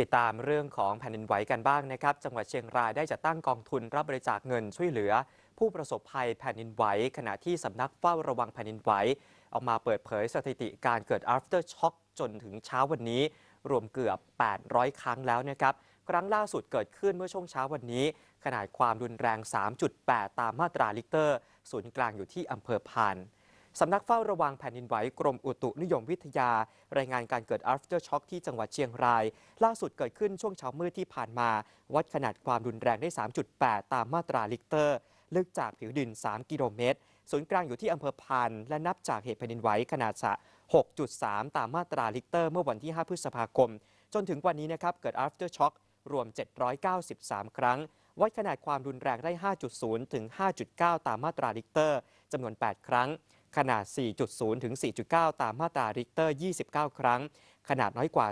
ติดตามเรื่องของแผ่นดินไหวกันบ้างนะครับ จังหวัดเชียงรายได้จัดตั้งกองทุนรับบริจาคเงินช่วยเหลือ ผู้ประสบภัยแผ่นดินไหวขณะที่สำนักเฝ้าระวังแผ่นดินไหวออกมาเปิดเผยสถิติการเกิด after shock จนถึงเช้าวันนี้ รวมเกือบ 800 ครั้งแล้วนะครับครั้งล่าสุดเกิดขึ้นเมื่อช่วงเช้าวันนี้ ขนาดความรุนแรง 3.8 ตามมาตราลิกเตอร์ศูนย์กลางอยู่ที่อำเภอพานสำนักเฝ้าระวังแผ่นดินไหวกรมอุตุนิยมวิทยา รายงานการเกิด after shock ที่จังหวัดเชียงราย ล่าสุดเกิดขึ้นช่วงเช้ามืดที่ผ่านมา วัดขนาดความรุนแรงได้ 3.8 ตามมาตราลิกเตอร์ ลึกจากผิวดิน3 กิโลเมตร ศูนย์กลางอยู่ที่อำเภอพาน และนับจากเหตุแผ่นดินไหวขนาดสะ6.3 ตามมาตราลิกเตอร์ เมื่อวันที่5พฤษภาคมจนถึงวันนี้นะครับเกิด after shock รวม 793 ครั้งวัดขนาดความรุนแรงได้ 5.0ถึง5.9 ตามมาตราลิกเตอร์จำนวน 8 ครั้งขนาด 4.0 ถึง 4.9 ตามมาตราริกเตอร์ 29 ครั้ง ขนาดน้อยกว่า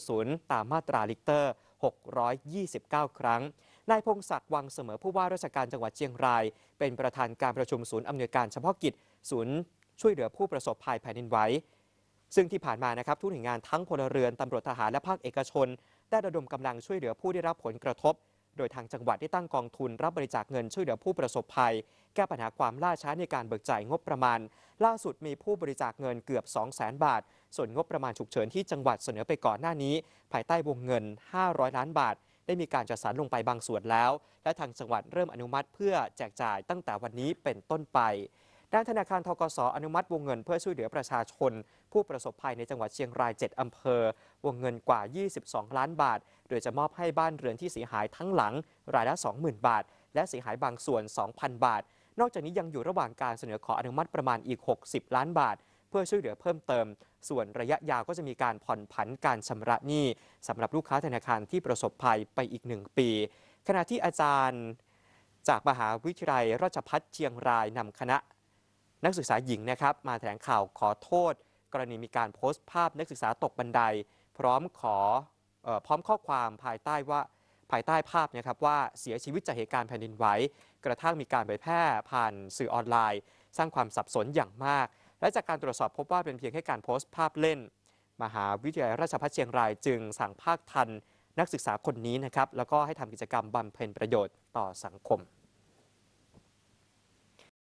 3.0 ตามมาตราริกเตอร์ 629 ครั้ง นายพงศักดิ์วังเสมอผู้ว่าราชการจังหวัดเชียงราย เป็นประธานการประชุมศูนย์อำนวยการเฉพาะกิจศูนย์ช่วยเหลือผู้ประสบภัยแผ่นดินไหว ซึ่งที่ผ่านมานะครับ ทุกหน่วยงานทั้งพลเรือน ตำรวจทหารและภาคเอกชน ได้ระดมกำลังช่วยเหลือผู้ได้รับผลกระทบโดยทางจังหวัดได้ตั้งกองทุน รับบริจาคเงินช่วยเหลือผู้ประสบภัย แก้ปัญหาความล่าช้าในการเบิกจ่ายงบประมาณ ล่าสุดมีผู้บริจาคเงินเกือบ 200,000บาท ส่วนงบประมาณฉุกเฉินที่จังหวัดเสนอไปก่อนหน้านี้ ภายใต้วงเงิน 500 ล้านบาท ได้มีการจัดสรรลงไปบางส่วนแล้ว และทางจังหวัดเริ่มอนุมัติเพื่อแจกจ่ายตั้งแต่วันนี้เป็นต้นไปด้านธนาคารทกศอนุมัติวงเงินเพื่อช่วยเหลือประชาชน ผู้ประสบภัยในจังหวัดเชียงราย 7 อำเภอวงเงินกว่า 22 ล้านบาท โดยจะมอบให้บ้านเรือนที่เสียหายทั้งหลัง รายละ 20,000 บาท และเสียหายบางส่วน 2,000 บาท นอกจากนี้ยังอยู่ระหว่างการเสนอขออนุมัติประมาณอีก 60 ล้านบาท เพื่อช่วยเหลือเพิ่มเติม ส่วนระยะยาวก็จะมีการผ่อนผันการชำระหนี้สำหรับลูกค้าธนาคารที่ประสบภัยไปอีกหนึ่งปี ขณะที่อาจารย์ จากมหาวิทยาลัย ราชพัฒเชียงรายนำคณะ นักศึกษาหญิงนะครับมาแถลงข่าวขอโทษ กรณีมีการโพสต์ภาพนักศึกษาตกบันไดพร้อมขอพร้อมข้อความภายใต้ว่าภายใต้ภาพนะครับว่าเสียชีวิตจากเหตุการณ์แผ่นดินไหวกระทั่งมีการเผยแพร่ผ่านสื่อออนไลน์ สร้างความสับสนอย่างมาก และจากการตรวจสอบพบว่าเป็นเพียงแค่การโพสต์ภาพเล่น มหาวิทยาลัยราชภัฏเชียงรายจึงสั่งภาคทันนักศึกษาคนนี้นะครับ แล้วก็ให้ทำกิจกรรมบำเพ็ญประโยชน์ต่อสังคม